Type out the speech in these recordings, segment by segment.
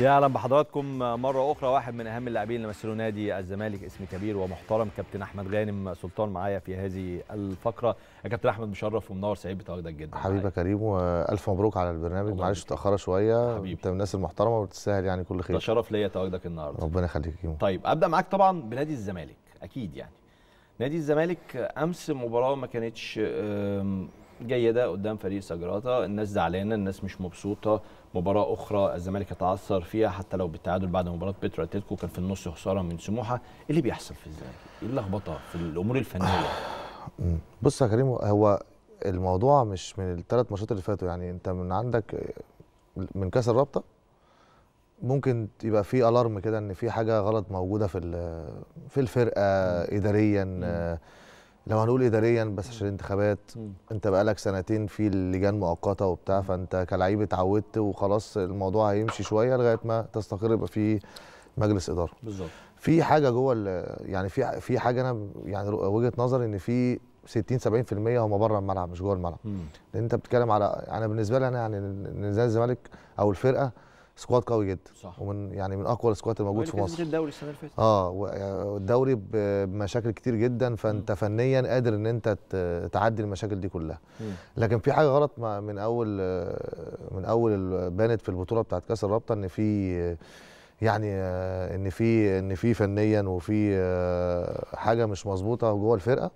يا اهلا بحضراتكم مره اخرى واحد من اهم اللاعبين اللي مثلوا نادي الزمالك اسم كبير ومحترم كابتن احمد غانم سلطان معايا في هذه الفقره يا كابتن احمد مشرف ومنور سعيد بتواجدك جدا حبيبي كريم والف مبروك على البرنامج معلش متاخره شويه حبيبي. انت من الناس المحترمه وبتستاهل يعني كل خير ده شرف ليا تواجدك النهارده ربنا يخليك يا طيب ابدا معاك طبعا بنادي الزمالك اكيد يعني نادي الزمالك امس مباراه ما كانتش جيده قدام فريق سجراتا الناس زعلانه الناس مش مبسوطه مباراه اخرى الزمالك تعثر فيها حتى لو بالتعادل بعد مباراه بيترو اتلتيكو كان في النص خساره من سموحه ايه اللي بيحصل في الزمالك ايه اللخبطه في الامور الفنيه بص يا كريم هو الموضوع مش من الثلاث ماتشات اللي فاتوا يعني انت من عندك من كاس الرابطه ممكن يبقى في الارم كده ان في حاجه غلط موجوده في في الفرقه اداريا لو هنقول اداريا بس عشان الانتخابات انت بقالك سنتين في اللجان مؤقته وبتاع فانت كلعيب اتعودت وخلاص الموضوع هيمشي شويه لغايه ما تستقر يبقى في مجلس اداره بالظبط في حاجه جوه يعني في في حاجه انا يعني وجهه نظري ان في 60 70% هم بره الملعب مش جوه الملعب لان انت بتتكلم على انا بالنسبه لي انا يعني نادي الزمالك او الفرقه سكواد قوي جدا صح. ومن يعني من اقوى السكواد الموجود في مصر الدوري السنه اللي فاتت اه والدوري آه، بمشاكل كتير جدا فانت م. فنيا قادر ان انت تعدي المشاكل دي كلها م. لكن في حاجه غلط من اول آه، من اول بانت في البطوله بتاعت كاس الرابطه ان في يعني آه، ان في ان في فنيا وفي حاجه مش مظبوطه جوه الفرقه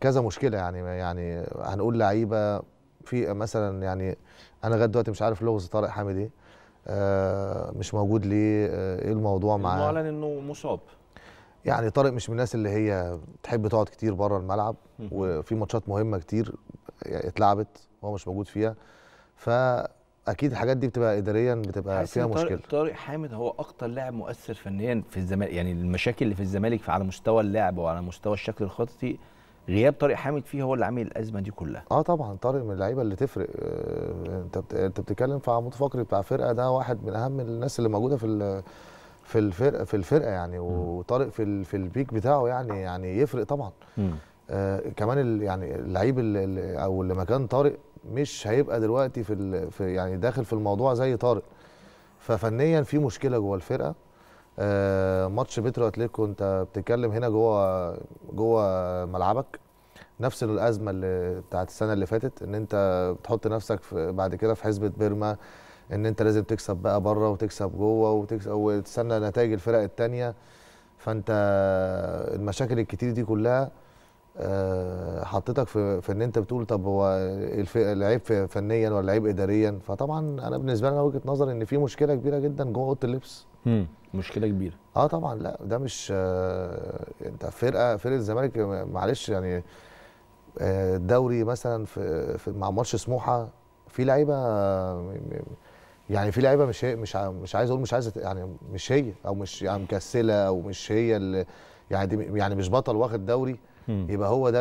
كذا مشكله يعني يعني هنقول لعيبه في مثلا يعني انا لغايه دلوقتي مش عارف لغز طارق حامد ايه آه، مش موجود ليه آه، ايه الموضوع معاه معلن انه مصاب يعني طارق مش من الناس اللي هي تحب تقعد كتير بره الملعب وفي ماتشات مهمه كتير اتلعبت وهو مش موجود فيها فاكيد الحاجات دي بتبقى اداريا بتبقى فيها طارق مشكله طارق حامد هو اكتر لاعب مؤثر فنيا في الزمالك يعني المشاكل اللي في الزمالك على مستوى اللعب وعلى مستوى الشكل الخططي غياب طارق حامد فيه هو اللي عامل الازمه دي كلها اه طبعا طارق من اللعيبه اللي تفرق آه، انت انت بتتكلم في عمود فقري بتاع فرقه ده واحد من اهم الناس اللي موجوده في في الفرقه في الفرقه يعني وطارق في في البيك بتاعه يعني يعني يفرق طبعا آه كمان ال... يعني اللعيب اللي او اللي مكان طارق مش هيبقى دلوقتي في, ال... في يعني داخل في الموضوع زي طارق ففنيا في مشكله جوه الفرقه آه، ماتش بيترو اتليكو انت بتتكلم هنا جوه جوه ملعبك نفس الازمه اللي بتاعت السنه اللي فاتت ان انت بتحط نفسك في بعد كده في حزبه بيرما ان انت لازم تكسب بقى بره وتكسب جوه وتكسب وتستنى نتائج الفرق الثانيه فانت المشاكل الكتير دي كلها آه، حطيتك في, في ان انت بتقول طب هو العيب فنيا ولا العيب اداريا فطبعا انا بالنسبه لي انا وجهه نظري ان في مشكله كبيره جدا جوه اوضه اللبس مشكله كبيره اه طبعا لا ده مش آه انت فرقه فرقه الزمالك معلش يعني آه الدوري مثلا في, في مع ماتش سموحه في لعيبه يعني في لعيبه مش هي مش مش عايز اقول مش عايز يعني مش هي او مش يعني مكسله او مش هي اللي يعني يعني مش بطل واخد دوري يبقى هو ده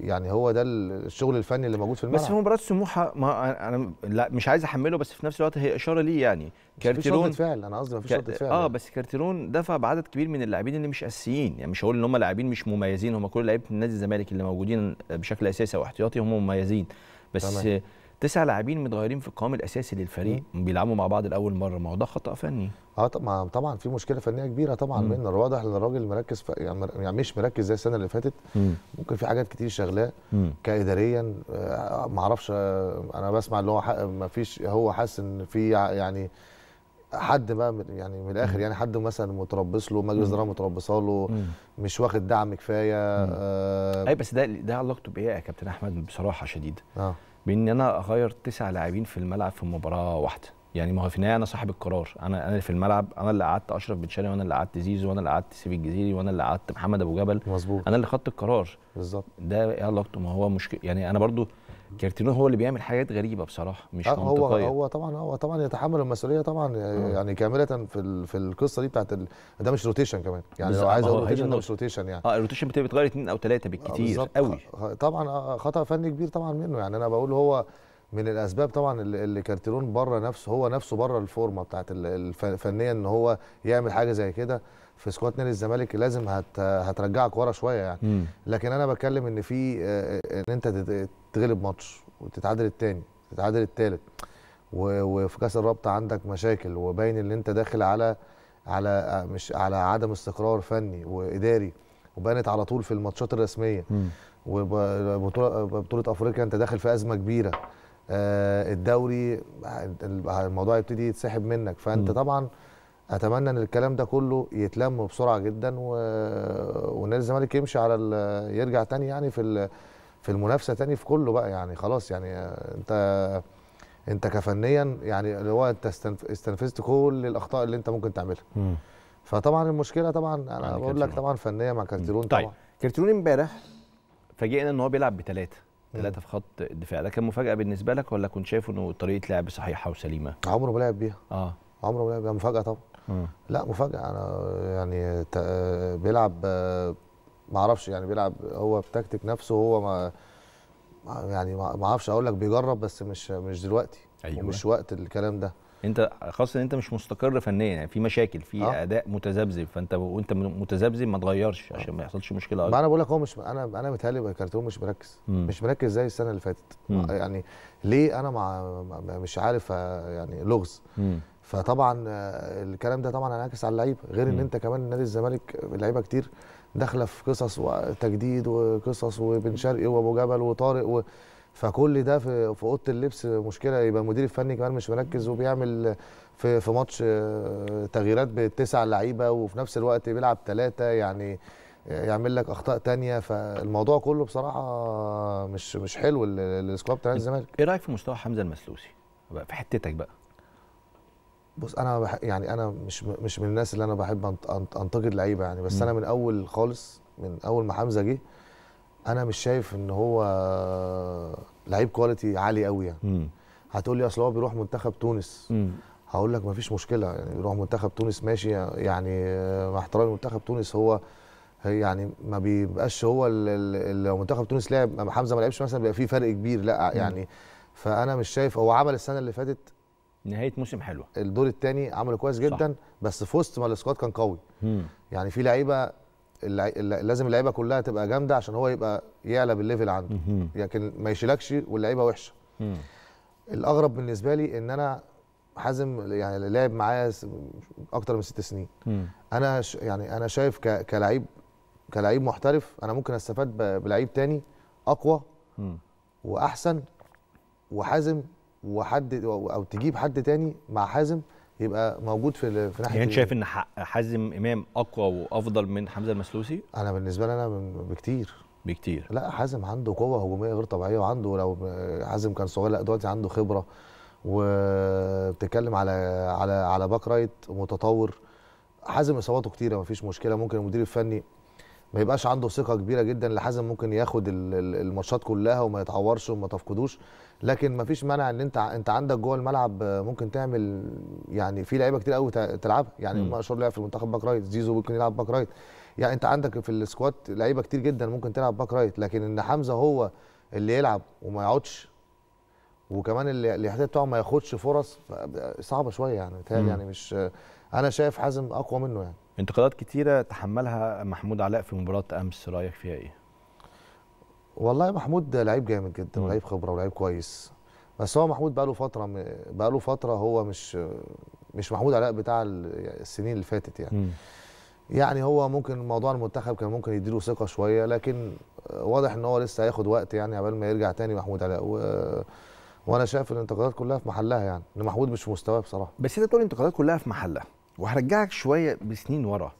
يعني هو ده الشغل الفني اللي موجود في الملعب بس في مباراه سموحه ما انا لا مش عايز احمله بس في نفس الوقت هي اشاره ليه يعني كارتيرون فعل انا قصدي مفيش رده آه، فعل اه بس كارتيرون دفع بعدد كبير من اللاعبين اللي مش اساسيين يعني مش هقول ان هم لاعبين مش مميزين هم كل لعيبه نادي الزمالك اللي موجودين بشكل اساسي او احتياطي هم مميزين بس تمام. تسع لاعبين متغيرين في القوام الاساسي للفريق مم. بيلعبوا مع بعض لاول مره ما هو ده خطا فني اه طبعا طبعا في مشكله فنيه كبيره طبعا من الواضح ان الراجل مركز ف... يعني, يعني مش مركز زي السنه اللي فاتت مم. ممكن في حاجات كتير شغلاه كاداريا آه، ما اعرفش آه، انا بسمع اللي هو ما فيش هو حاسس ان في يعني حد بقى يعني من الاخر يعني حد مثلا متربص له مجلس اداره متربصه له مش واخد دعم كفايه آه اي بس ده ده علاقته بايه يا كابتن احمد بصراحه شديده اه بان انا اغير تسع لاعبين في الملعب في مباراه واحده يعني ما هو في النهايه انا صاحب القرار انا انا اللي في الملعب انا اللي قعدت اشرف بن شرقي وانا اللي قعدت زيزو وانا اللي قعدت سيف الجزيري وانا اللي قعدت محمد ابو جبل مظبوط انا اللي خدت القرار بالظبط ده ايه علاقته ما هو مشكله يعني انا برضو كارتيرون هو اللي بيعمل حاجات غريبه بصراحه مش آه، منطقيه هو هو طبعا هو طبعا يتحمل المسؤوليه طبعا يعني كامله في في القصه دي بتاعت ال... ده مش روتيشن كمان يعني لو عايز آه، اقول روتيشن ده مش روتيشن يعني اه الروتيشن بتبقى بتغير اثنين او ثلاثه آه، بالكتير قوي طبعا خطا فني كبير طبعا منه يعني انا بقول هو من الاسباب طبعا اللي كارتيرون بره نفسه هو نفسه بره الفورمه بتاعت الفنيه ان هو يعمل حاجه زي كده في سكواد نادي الزمالك لازم هت هترجعك ورا شويه يعني مم. لكن انا بتكلم ان في آه، آه، ان انت تتغلب ماتش وتتعادل الثاني تتعادل الثالث وفي كاس الرابطه عندك مشاكل وباين ان انت داخل على على آه، مش على عدم استقرار فني واداري وبانت على طول في الماتشات الرسميه وبطوله بطوله افريقيا انت داخل في ازمه كبيره الدوري الموضوع يبتدي يتسحب منك فانت مم. طبعا اتمنى ان الكلام ده كله يتلم بسرعه جدا و... ونادي الزمالك يمشي على ال... يرجع تاني يعني في ال... في المنافسه تاني في كله بقى يعني خلاص يعني انت انت كفنيا يعني اللي هو انت استنفذت كل الاخطاء اللي انت ممكن تعملها فطبعا المشكله طبعا انا يعني بقول لك طبعا فنيه مع كارتيرون طيب. طبعا كارتيرون امبارح فاجئنا ان هو بيلعب بثلاثه ثلاثه في خط الدفاع ده كان مفاجاه بالنسبه لك ولا كنت شايف انه طريقه لعب صحيحه وسليمه عمره ما لعب بيها اه عمره ما لعب بيها مفاجاه طبعا لا مفاجاه انا يعني بيلعب ما اعرفش يعني بيلعب هو بتكتيك نفسه هو ما يعني ما اعرفش اقول لك بيجرب بس مش مش دلوقتي أيوة. ومش وقت الكلام ده انت خاصه ان انت مش مستقر فنيا يعني في مشاكل في آه. اداء متذبذب فانت وانت متذبذب ما تغيرش آه. عشان ما يحصلش مشكله اكبر ما انا بقول لك هو مش انا انا متهيألي كارتون مش مركز مم. مش مركز زي السنه اللي فاتت يعني ليه انا مع مش عارف آه، يعني لغز فطبعا آه، الكلام ده طبعا هينعكس على اللعيبه غير ان انت كمان نادي الزمالك اللعيبه كتير داخله في قصص وتجديد وقصص وبن شرقي وابو جبل وطارق و... فكل ده في في اوضه اللبس مشكله يبقى المدير الفني كمان مش مركز وبيعمل في في ماتش آه، تغييرات بتسع لعيبه وفي نفس الوقت بيلعب ثلاثه يعني آه، يعمل لك اخطاء ثانيه فالموضوع كله بصراحه مش مش حلو السكواد بتاع إيه الزمالك ايه رايك في مستوى حمزه المسلوسي في حتتك بقى بص انا بح... يعني انا مش مش من الناس اللي انا بحب أنت... انتقد لعيبه يعني بس م. انا من اول خالص من اول ما حمزه جه انا مش شايف ان هو لعيب كواليتي عالي قوي يعني م. هتقول لي اصل هو بيروح منتخب تونس م. هقول لك ما فيش مشكله يعني بيروح منتخب تونس ماشي يعني مع احترامي منتخب تونس هو يعني ما بيبقاش هو اللي لو منتخب تونس لعب حمزه ما لعبش مثلا بيبقى في فرق كبير لا يعني م. فانا مش شايف هو عمل السنه اللي فاتت نهايه موسم حلوه الدور الثاني عملوا كويس جدا صح. بس في وسط ما السكواد كان قوي مم. يعني في لعيبه لازم اللعيبه كلها تبقى جامده عشان هو يبقى يعلى بالليفل عنده لكن لكن ما يشيلكش واللعيبه وحشه مم. الاغرب بالنسبه لي ان انا حازم يعني لعب معايا اكتر من ست سنين مم. انا ش... يعني انا شايف ك... كلعيب كلعيب محترف انا ممكن استفاد ب... بلعيب تاني اقوى مم. واحسن وحازم وحد او تجيب حد تاني مع حازم يبقى موجود في في ناحيه يعني انت شايف ان حازم امام اقوى وافضل من حمزه المسلوسي؟ انا بالنسبه لي انا بكتير بكتير لا حازم عنده قوه هجوميه غير طبيعيه وعنده لو حازم كان صغير لا دلوقتي عنده خبره وبتتكلم على على على باك رايت متطور حازم اصاباته كتيره مفيش مشكله ممكن المدير الفني ما يبقاش عنده ثقه كبيره جدا لحازم ممكن ياخد الماتشات كلها وما يتعورش وما تفقدوش لكن ما فيش مانع ان انت انت عندك جوه الملعب ممكن تعمل يعني في لعيبه كتير قوي تلعبها يعني مشهور لعب في المنتخب باك رايت زيزو ممكن يلعب باك رايت يعني انت عندك في السكواد لعيبه كتير جدا ممكن تلعب باك رايت لكن ان حمزه هو اللي يلعب وما يقعدش وكمان اللي الاحتياط بتاعه ما ياخدش فرص صعبه شويه يعني يعني مش انا شايف حازم اقوى منه يعني انتقادات كتيره تحملها محمود علاء في مباراه امس رايك فيها ايه والله محمود لعيب جامد جدا ولعيب خبره ولعيب كويس بس هو محمود بقاله فتره بقاله فتره هو مش مش محمود علاء بتاع السنين اللي فاتت يعني م. يعني هو ممكن موضوع المنتخب كان ممكن يديله ثقه شويه لكن واضح ان هو لسه هياخد وقت يعني قبل ما يرجع تاني محمود علاء و... وانا شايف الانتقادات كلها في محلها يعني ان محمود مش في مستواه بصراحه بس انت بتقول الانتقادات كلها في محلها وهرجعك شويه بسنين ورا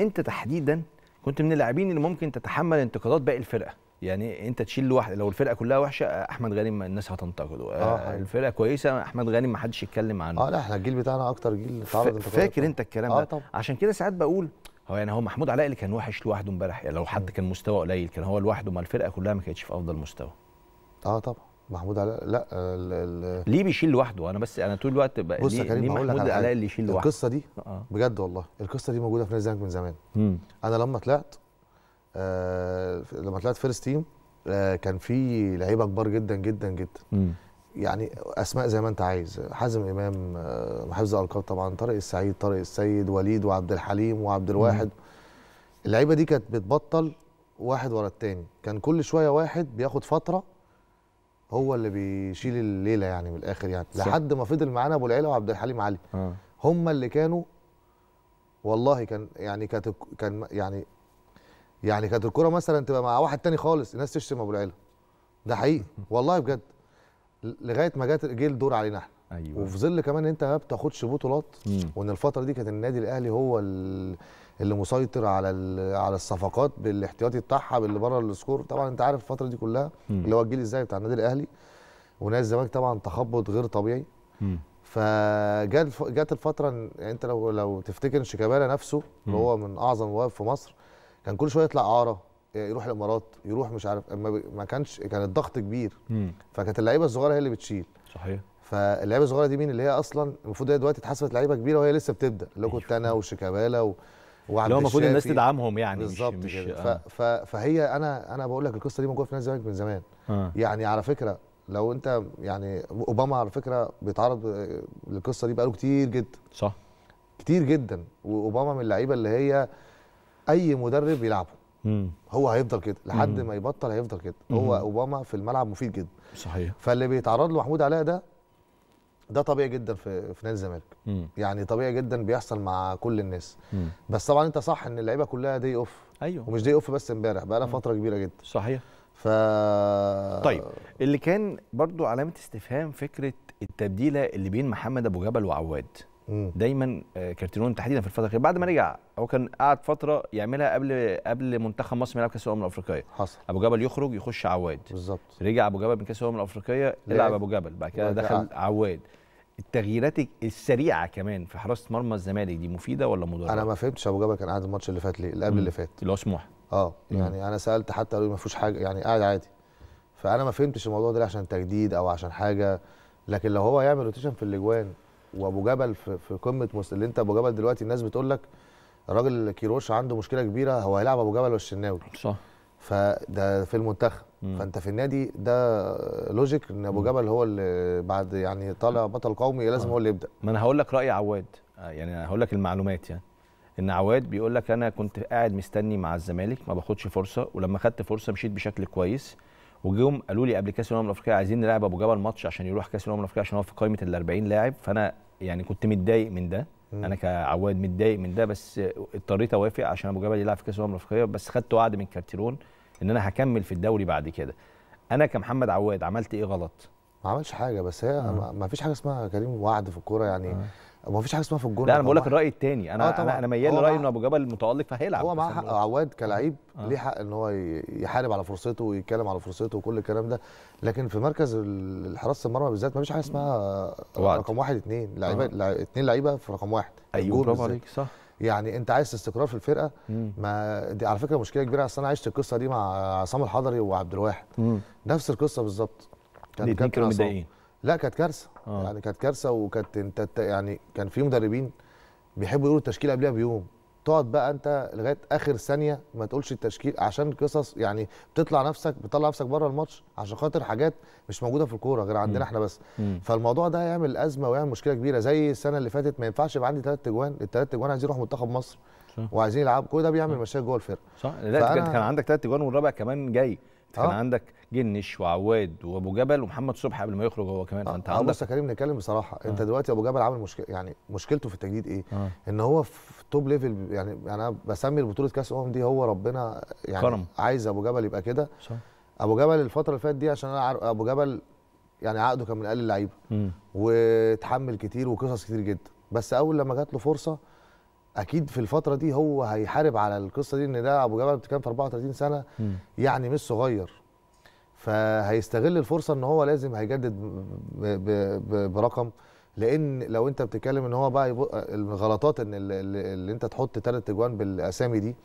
انت تحديدا كنت من اللاعبين اللي ممكن تتحمل انتقادات باقي الفرقه يعني انت تشيل لوحدك لو الفرقه كلها وحشه احمد غانم الناس هتنتقده آه الفرقه كويسه احمد غانم ما حدش يتكلم عنه اه لا احنا الجيل بتاعنا اكتر جيل تعرض ف... فاكر انت الكلام آه ده عشان كده ساعات بقول هو يعني هو محمود علاء اللي كان وحش لوحده امبارح يعني لو حد كان مستوى قليل كان هو لوحده ما الفرقه كلها ما كانتش في افضل مستوى اه طبعا محمود علاء لا الـ الـ ليه بيشيل لوحده انا بس انا طول الوقت بص يا كريم ليه محمود علاء اللي يشيل لوحده القصه دي آه. بجد والله القصه دي موجوده في نادي الزمالك من زمان مم. انا لما طلعت آه لما طلعت فيرست تيم آه كان في لعيبه كبار جدا جدا جدا مم. يعني اسماء زي ما انت عايز حازم امام آه محافظ الالقاب طبعا طارق السعيد طارق السيد وليد وعبد الحليم وعبد الواحد اللعيبه دي كانت بتبطل واحد ورا الثاني كان كل شويه واحد بياخد فتره هو اللي بيشيل الليله يعني من الاخر يعني صح. لحد ما فضل معانا ابو العيله وعبد الحليم علي آه. هما اللي كانوا والله كان يعني كانت كان يعني يعني كانت الكوره مثلا تبقى مع واحد تاني خالص الناس تشتم ابو العيله ده حقيقي والله بجد لغايه ما جت جه الدور علينا احنا أيوة. وفي ظل كمان انت ما بتاخدش بطولات وان الفتره دي كانت النادي الاهلي هو اللي اللي مسيطر على على الصفقات بالاحتياطي بتاعها باللي بره السكور طبعا انت عارف الفتره دي كلها مم. اللي هو الجيل الذهبي بتاع النادي الاهلي ونادي الزمالك طبعا تخبط غير طبيعي فجت جت الفتره يعني انت لو لو تفتكر شيكابالا نفسه اللي هو من اعظم المواقف في مصر كان كل شويه يطلع اعاره إيه، يروح الامارات يروح مش عارف ما كانش كان الضغط كبير فكانت اللعيبه الصغيره هي اللي بتشيل صحيح فاللعيبه الصغيره دي مين اللي هي اصلا المفروض هي دلوقتي اتحسبت لعيبه كبيره وهي لسه بتبدا اللي أيوه. كنت انا وشيكابالا و... لو المفروض الناس تدعمهم يعني بالظبط مش, مش آه. ف... فهي انا انا بقول لك القصه دي موجوده في نادي الزمالك من زمان آه. يعني على فكره لو انت يعني اوباما على فكره بيتعرض آه، للقصه دي بقاله كتير جدا صح كتير جدا واوباما من اللعيبه اللي هي اي مدرب يلعبه هو هيفضل كده لحد ما يبطل هيفضل كده هو اوباما في الملعب مفيد جدا صحيح فاللي بيتعرض له محمود علاء ده ده طبيعي جدا في في نادي الزمالك يعني طبيعي جدا بيحصل مع كل الناس مم. بس طبعا انت صح ان اللعيبه كلها دي اوف ايوه ومش دي اوف بس امبارح بقى لها فتره كبيره جدا صحيح ف طيب اللي كان برضو علامه استفهام فكره التبديله اللي بين محمد ابو جبل وعواد مم. دايما آه، كارتيرون تحديدا في الفتره الاخيره بعد ما رجع هو كان قعد فتره يعملها قبل قبل منتخب مصر يلعب كاس الامم الافريقيه حصل ابو جبل يخرج يخش عواد بالظبط رجع ابو جبل من كاس الامم الافريقيه يلعب ابو جبل بعد كده دخل عواد التغييرات السريعه كمان في حراسه مرمى الزمالك دي مفيده ولا مضره؟ انا ما فهمتش ابو جبل كان قاعد الماتش اللي فات ليه اللي قبل اللي فات اللي هو سموحه اه يعني انا سالت حتى قالوا ما فيهوش حاجه يعني قاعد عادي فانا ما فهمتش الموضوع ده عشان تجديد او عشان حاجه لكن لو هو يعمل روتيشن في الاجوان وابو جبل في, في قمه مس... اللي انت ابو جبل دلوقتي الناس بتقول لك الراجل كيروش عنده مشكله كبيره هو هيلعب ابو جبل والشناوي صح فده في المنتخب مم. فانت في النادي ده لوجيك ان ابو جبل هو اللي بعد يعني طالع بطل قومي لازم آه. هو اللي يبدا ما انا هقول لك راي عواد آه، يعني هقول لك المعلومات يعني ان عواد بيقول لك انا كنت قاعد مستني مع الزمالك ما باخدش فرصه ولما خدت فرصه مشيت بشكل كويس وجم قالوا لي قبل كاس الامم الافريقيه عايزين نلعب ابو جبل ماتش عشان يروح كاس الامم الافريقيه عشان هو في قائمه ال 40 لاعب فانا يعني كنت متضايق من ده مم. انا كعواد متضايق من ده بس اضطريت اوافق عشان ابو جبل يلعب في كاس الامم الافريقيه بس خدت وعد من كارتيرون ان انا هكمل في الدوري بعد كده انا كمحمد عواد عملت ايه غلط ما عملش حاجه بس هي آه. ما فيش حاجه اسمها كريم وعد في الكوره يعني آه. ما فيش حاجه اسمها في الجون لا انا بقول لك الراي الثاني انا آه انا ميال لراي ان ابو جبل متالق فهيلعب هو معاه حق عواد كلاعب آه. ليه حق ان هو يحارب على فرصته ويتكلم على فرصته وكل الكلام ده لكن في مركز حراسه المرمى بالذات ما فيش حاجه اسمها وعد. رقم واحد اثنين لعيبه آه. اثنين لعيبه في رقم واحد ايوه برافو عليك صح يعني انت عايز استقرار في الفرقه ما دي على فكره مشكله كبيره اصل انا عشت القصه دي مع عصام الحضري وعبد الواحد نفس القصه بالظبط كان كانوا متضايقين لا كانت كارثه آه. يعني كانت كارثه وكانت انت يعني كان في مدربين بيحبوا يقولوا التشكيله قبلها بيوم تقعد بقى انت لغايه اخر ثانيه ما تقولش التشكيل عشان قصص يعني بتطلع نفسك بتطلع نفسك بره الماتش عشان خاطر حاجات مش موجوده في الكوره غير عندنا احنا بس فالموضوع ده هيعمل ازمه ويعمل مشكله كبيره زي السنه اللي فاتت ما ينفعش يبقى عندي ثلاث اجوان الثلاث اجوان عايزين يروحوا منتخب مصر صح. وعايزين يلعبوا كل ده بيعمل مشاكل جوه الفرقه صح لا فأنا... كان عندك ثلاث اجوان والرابع كمان جاي آه. كان آه. عندك جنش وعواد وابو جبل ومحمد صبحي قبل ما يخرج هو كمان آه. فانت آه، عندك بص يا كريم نتكلم بصراحه آه. انت دلوقتي ابو جبل عامل مشكله يعني مشكلته في التجديد ايه؟ آه. ان هو توب ليفل يعني،, يعني انا بسمي بطوله كاس الامم دي هو ربنا يعني كرم. عايز ابو جبل يبقى كده ابو جبل الفتره اللي فاتت دي عشان انا عارف ابو جبل يعني عقده كان من اقل اللعيبه واتحمل كتير وقصص كتير جدا بس اول لما جات له فرصه اكيد في الفتره دي هو هيحارب على القصه دي ان ده ابو جبل كان في 34 سنه م. يعني مش صغير فهيستغل الفرصه ان هو لازم هيجدد برقم لان لو انت بتتكلم ان هو بقى الغلطات ان اللي انت تحط ثلاث اجوان بالاسامي دي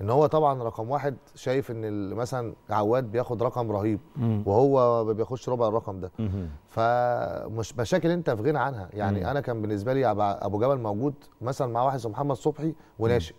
ان هو طبعا رقم واحد شايف ان مثلا عواد بياخد رقم رهيب مم. وهو ما بياخدش ربع الرقم ده مم. فمش مشاكل انت في غنى عنها يعني مم. انا كان بالنسبه لي ابو جبل موجود مثلا مع واحد محمد صبحي وناشئ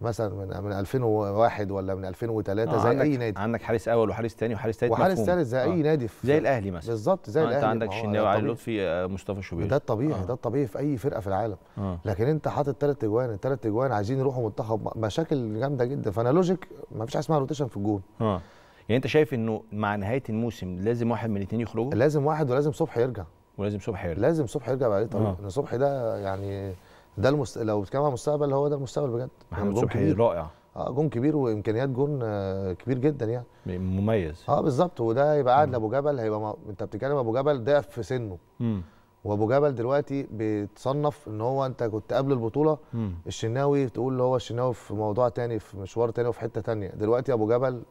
مثلا من, من 2001 ولا من 2003 آه زي عندك اي نادي عندك حارس اول وحارس ثاني وحارس ثالث وحارس ثالث زي آه. اي نادي في زي الاهلي مثلا بالظبط زي آه الاهلي انت عندك الشناوي علي لطفي آه، مصطفى شوبير ده الطبيعي آه. ده الطبيعي في اي فرقه في العالم آه. لكن انت حاطط ثلاث اجوان الثلاث اجوان عايزين يروحوا منتخب مشاكل جامده جدا فانا لوجيك ما فيش حاجه اسمها روتيشن في الجون آه. يعني انت شايف انه مع نهايه الموسم لازم واحد من الاثنين يخرجوا لازم واحد ولازم صبح يرجع ولازم صبح يرجع لازم صبح يرجع بعد طبعا آه. صبح ده يعني ده المست... لو بتتكلم على المستقبل هو ده المستقبل بجد محمد يعني صبحي رائع اه جون كبير وامكانيات جون آه، كبير جدا يعني مميز اه بالظبط وده هيبقى قاعد لابو جبل هيبقى ما... انت بتتكلم ابو جبل ضعف في سنه مم. وابو جبل دلوقتي بيتصنف ان هو انت كنت قبل البطوله مم. الشناوي تقول هو الشناوي في موضوع تاني في مشوار تاني وفي حته تانيه دلوقتي ابو جبل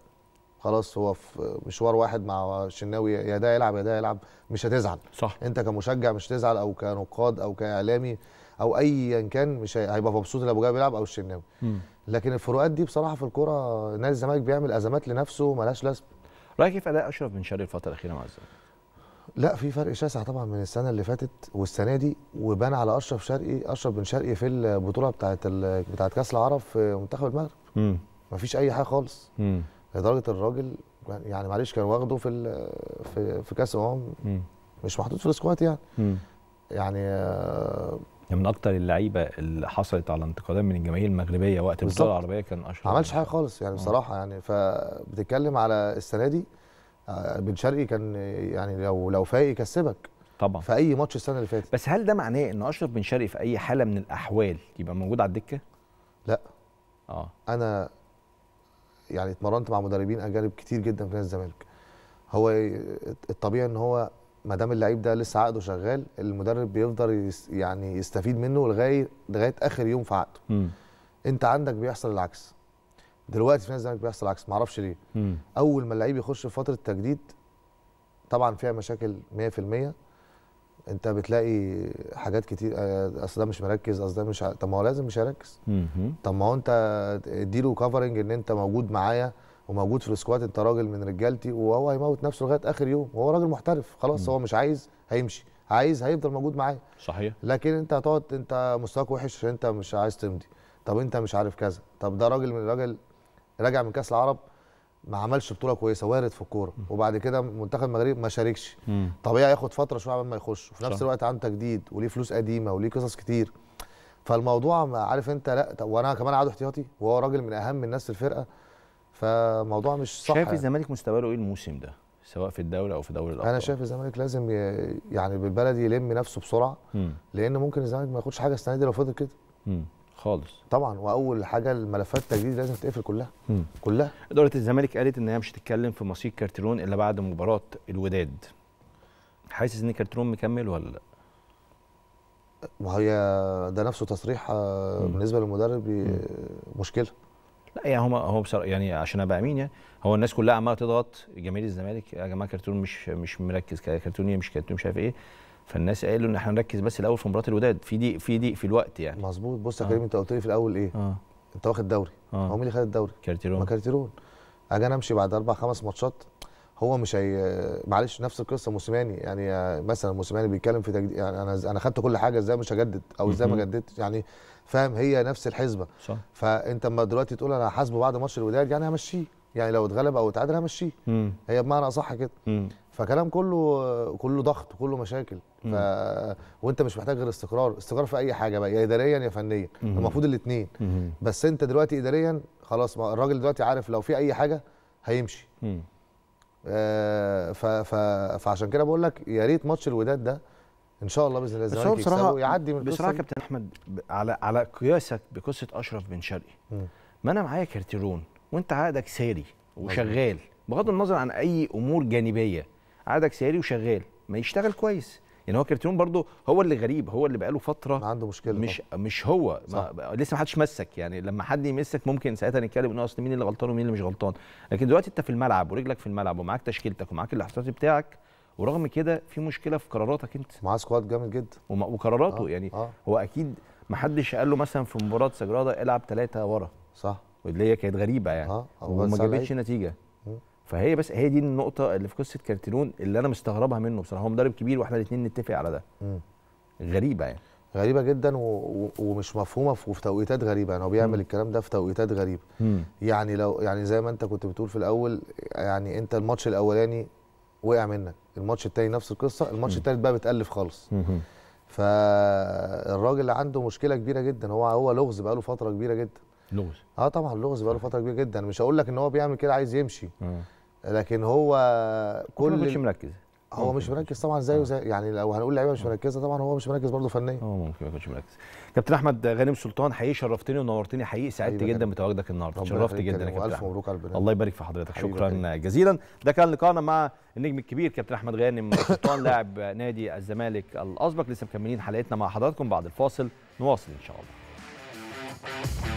خلاص هو في مشوار واحد مع الشناوي يا ده يلعب يا ده يلعب مش هتزعل صح انت كمشجع مش هتزعل او كنقاد او كاعلامي او ايا كان مش هيبقى مبسوط ان ابو جابر بيلعب او الشناوي لكن الفروقات دي بصراحه في الكوره نادي الزمالك بيعمل ازمات لنفسه ملهاش لازمه رايك في اداء اشرف بن شرقي الفتره الاخيره مع الزمالك لا في فرق شاسع طبعا من السنه اللي فاتت والسنه دي وبان على اشرف شرقي اشرف بن شرقي في البطوله بتاعه بتاعه كاس العرب في منتخب المغرب ما مفيش اي حاجه خالص لدرجه الراجل يعني معلش كان واخده في في, في كاس الامم مش محطوط في السكواد يعني مم. يعني آه يعني من اكتر اللعيبه اللي حصلت على انتقادات من الجماهير المغربيه وقت البطوله العربيه كان اشرف ما عملش يعني. حاجه خالص يعني آه. بصراحه يعني فبتتكلم على السنه دي آه، بن شرقي كان يعني لو لو فايق يكسبك طبعا في اي ماتش السنه اللي فاتت بس هل ده معناه ان اشرف بن شرقي في اي حاله من الاحوال يبقى موجود على الدكه؟ لا اه انا يعني اتمرنت مع مدربين اجانب كتير جدا في نادي الزمالك هو الطبيعي ان هو ما دام اللعيب ده لسه عقده شغال المدرب بيفضل يس يعني يستفيد منه لغايه لغايه اخر يوم في عقده مم. انت عندك بيحصل العكس دلوقتي في ناس زمالك بيحصل العكس ما اعرفش ليه مم. اول ما اللعيب يخش في فتره تجديد طبعا فيها مشاكل 100% انت بتلاقي حاجات كتير آه، اصل ده مش مركز اصل ده مش طب ما هو لازم مش هيركز طب ما هو انت اديله كفرنج ان انت موجود معايا وموجود في السكواد انت راجل من رجالتي وهو هيموت نفسه لغايه اخر يوم وهو راجل محترف خلاص م. هو مش عايز هيمشي عايز هيفضل موجود معايا صحيح لكن انت هتقعد انت مستواك وحش انت مش عايز تمضي طب انت مش عارف كذا طب ده راجل من راجل راجع من كاس العرب ما عملش بطوله كويسه وارد في الكوره وبعد كده منتخب المغرب ما شاركش طبيعي ياخد فتره شويه قبل ما يخش وفي نفس الوقت عنده تجديد وليه فلوس قديمه وليه قصص كتير فالموضوع عارف انت لا طب وانا كمان عاد احتياطي وهو راجل من اهم الناس في الفرقه فموضوع مش صح شايف يعني. الزمالك مستواه ايه الموسم ده سواء في الدوري او في دوري الابطال انا شايف الزمالك لازم يعني بالبلدي يلم نفسه بسرعه لان ممكن الزمالك ما ياخدش حاجه السنه دي لو فضل كده م. خالص طبعا واول حاجه الملفات التجديد لازم تتقفل كلها مم. كلها اداره الزمالك قالت ان هي مش هتتكلم في مصير كارتيرون الا بعد مباراه الوداد حاسس ان كارتيرون مكمل ولا لا ما هي ده نفسه تصريح آه، بالنسبه للمدرب مشكله لا يعني هو هو يعني عشان ابقى امين يعني هو الناس كلها عماله تضغط جماهير الزمالك يا آه، جماعه كرتون مش مش مركز كرتون مش كرتون مش عارف ايه فالناس قالوا ان احنا نركز بس الاول في مباراه الوداد في ضيق في ضيق في الوقت يعني مظبوط بص يا آه. كريم انت قلت لي في الاول ايه آه. انت واخد دوري آه. هو مين اللي خد الدوري كارتيرون ما كارتيرون اجي انا امشي بعد اربع خمس ماتشات هو مش هي معلش نفس القصه موسيماني يعني مثلا موسيماني بيتكلم في تجديد يعني انا انا خدت كل حاجه ازاي مش هجدد او ازاي ما جددتش يعني فاهم هي نفس الحسبه صح. فانت اما دلوقتي تقول انا هحاسبه بعد ماتش الوداد يعني همشيه يعني لو اتغلب او اتعادل همشيه هي بمعنى اصح كده مم. فكلام كله كله ضغط كله مشاكل ف... وانت مش محتاج غير استقرار استقرار في اي حاجه بقى يا اداريا يا فنيا المفروض الاثنين بس انت دلوقتي اداريا خلاص ما الراجل دلوقتي عارف لو في اي حاجه هيمشي آه ف... ف... فعشان كده بقول لك يا ريت ماتش الوداد ده ان شاء الله باذن الله الزمالك بصراحه ويعدي من بصراحه كابتن احمد على على قياسك بقصه اشرف بن شرقي ما انا معايا كارتيرون وانت عقدك ساري وشغال بغض النظر عن اي امور جانبيه عقدك ساري وشغال ما يشتغل كويس يعني هو كارتيرون برضه هو اللي غريب هو اللي بقاله فتره عنده مشكله مش طبعا. مش هو صح. ما لسه ما حدش مسك يعني لما حد يمسك ممكن ساعتها نتكلم انه اصل مين اللي غلطان ومين اللي مش غلطان لكن دلوقتي انت في الملعب ورجلك في الملعب ومعاك تشكيلتك ومعاك الاحتياطي بتاعك ورغم كده في مشكله في قراراتك انت معاه سكواد جامد جدا وقراراته آه. يعني آه. هو اكيد ما حدش قال له مثلا في مباراه سجرادا العب ثلاثه ورا صح واللي هي كانت غريبه يعني آه. وما جابتش نتيجه فهي بس هي دي النقطه اللي في قصه كارتيرون اللي انا مستغربها منه بصراحه هو مدرب كبير واحنا الاثنين نتفق على ده غريبه يعني غريبه جدا و... و... ومش مفهومه في توقيتات غريبه يعني هو بيعمل م. الكلام ده في توقيتات غريبه م. يعني لو يعني زي ما انت كنت بتقول في الاول يعني انت الماتش الاولاني وقع منك الماتش التاني نفس القصه الماتش التالت بقى بتالف خالص فالراجل عنده مشكله كبيره جدا هو هو لغز بقاله فتره كبيره جدا لغز اه طبعا لغز بقاله فتره كبيره جدا مش هقول لك ان هو بيعمل كده عايز يمشي لكن هو كل ما مركز هو مش مركز طبعا زيه آه. زي يعني لو هنقول لعيبه مش مركزه طبعا هو مش مركز برضه فنيا اه ممكن ما يكونش مركز كابتن احمد غانم سلطان حقيقي شرفتني ونورتني حقيقي سعدت جدا بتواجدك النهارده اتشرفت جدا يا كابتن الف مبروك على الله يبارك في حضرتك شكرا جزيلا ده كان لقائنا مع النجم الكبير كابتن احمد غانم سلطان لاعب نادي الزمالك الاسبق لسه مكملين حلقتنا مع حضراتكم بعد الفاصل نواصل ان شاء الله